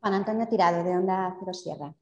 Juan Antonio Tirado, de Onda Sierra.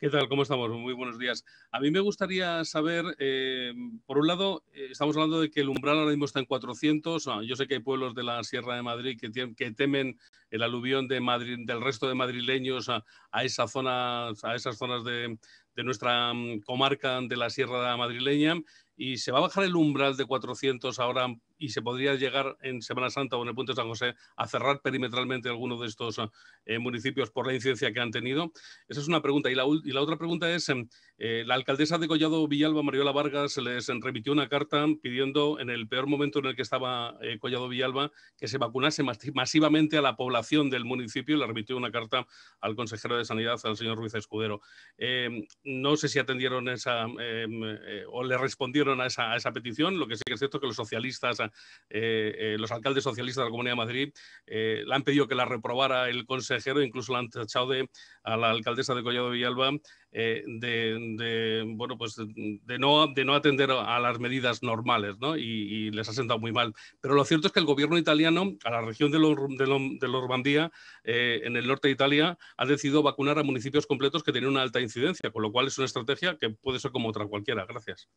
¿Qué tal? ¿Cómo estamos? Muy buenos días. A mí me gustaría saber, eh, por un lado, eh, estamos hablando de que el umbral ahora mismo está en 400. yo sé que hay pueblos de la Sierra de Madrid que, temen el aluvión de Madrid, del resto de madrileños a, esa zona, a esas zonas de, de nuestra mm, comarca de la Sierra madrileña y se va a bajar el umbral de 400 ahora y se podría llegar en Semana Santa o en el Puente de San José a cerrar perimetralmente algunos de estos eh, municipios por la incidencia que han tenido? Esa es una pregunta. Y la, y la otra pregunta es, em, eh, la alcaldesa de Collado Villalba, Mariola Vargas, les remitió una carta pidiendo en el peor momento en el que estaba eh, Collado Villalba que se vacunase masivamente a la población del municipio. y Le remitió una carta al consejero de Sanidad, al señor Ruiz Escudero. Em, no sé si atendieron esa em, o le respondieron a esa, petición. Lo que sí que es cierto es que los socialistas, eh, eh, los alcaldes socialistas de la Comunidad de Madrid, eh, le han pedido que la reprobara el consejero, incluso la han tachado a la alcaldesa de Collado Villalba eh, de, bueno, pues de, no, atender a las medidas normales y, les ha sentado muy mal. Pero lo cierto es que el gobierno italiano, a la región de, los, en el norte de Italia, ha decidido vacunar a municipios completos que tenían una alta incidencia, con lo cual es una estrategia que puede ser como otra cualquiera. Gracias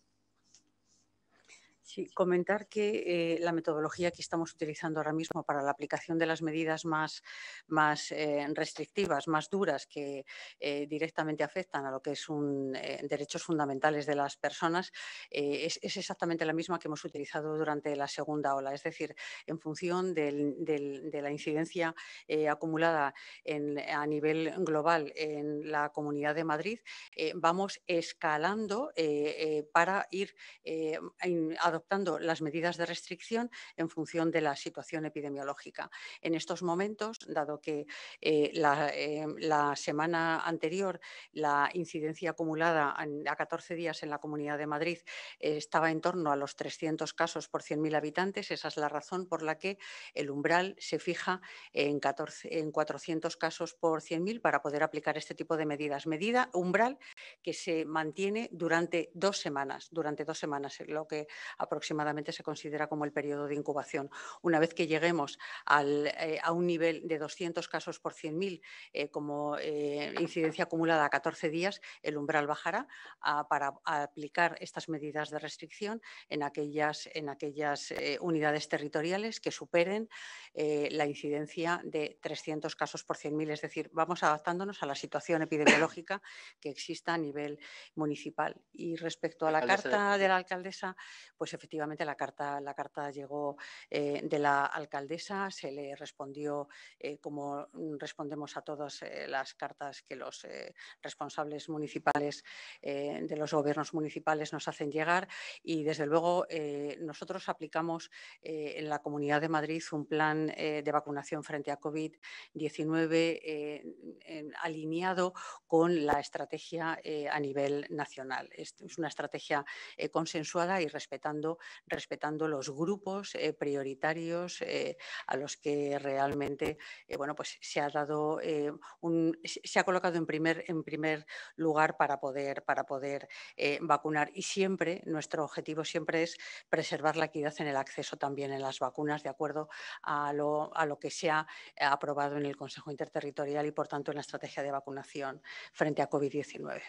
comentar que eh, la metodología que estamos utilizando ahora mismo para la aplicación de las medidas más, más eh, restrictivas, más duras, que eh, directamente afectan a lo que son un, derechos fundamentales de las personas, es, exactamente la misma que hemos utilizado durante la segunda ola. Es decir, en función de la incidencia acumulada a nivel global en la Comunidad de Madrid, vamos escalando para ir adoptando las medidas de restricción en función de la situación epidemiológica. En estos momentos, dado que eh, eh, la, semana anterior la incidencia acumulada a 14 días en la Comunidad de Madrid eh, estaba en torno a los 300 casos por 100.000 habitantes, esa es la razón por la que el umbral se fija en, 400 casos por 100.000 para poder aplicar este tipo de medidas. Medida umbral que se mantiene durante dos semanas, durante dos semanas, lo que aproximadamente aproximadamente se considera como el periodo de incubación. Una vez que lleguemos eh, a un nivel de 200 casos por 100.000 eh, como eh, incidencia acumulada a 14 días, el umbral bajará ah, para aplicar estas medidas de restricción en aquellas, en aquellas unidades territoriales que superen la incidencia de 300 casos por 100.000. Es decir, vamos adaptándonos a la situación epidemiológica que exista a nivel municipal. Y respecto a la, carta de... la alcaldesa, pues efectivamente efectivamente la carta, la carta llegó eh, de la alcaldesa, se le respondió eh, como respondemos a todas eh, las cartas que los responsables municipales de los gobiernos municipales nos hacen llegar y desde luego nosotros aplicamos en la Comunidad de Madrid un plan de vacunación frente a COVID-19 alineado con la estrategia a nivel nacional. es una estrategia consensuada y respetando respetando los grupos eh, prioritarios eh, a los que realmente eh, pues se ha dado se ha colocado en primer, en primer lugar para poder, para poder vacunar. Y siempre, nuestro objetivo siempre es preservar la equidad en el acceso también en las vacunas, de acuerdo a lo, a lo que se ha aprobado en el Consejo Interterritorial y, por tanto, en la estrategia de vacunación frente a COVID-19.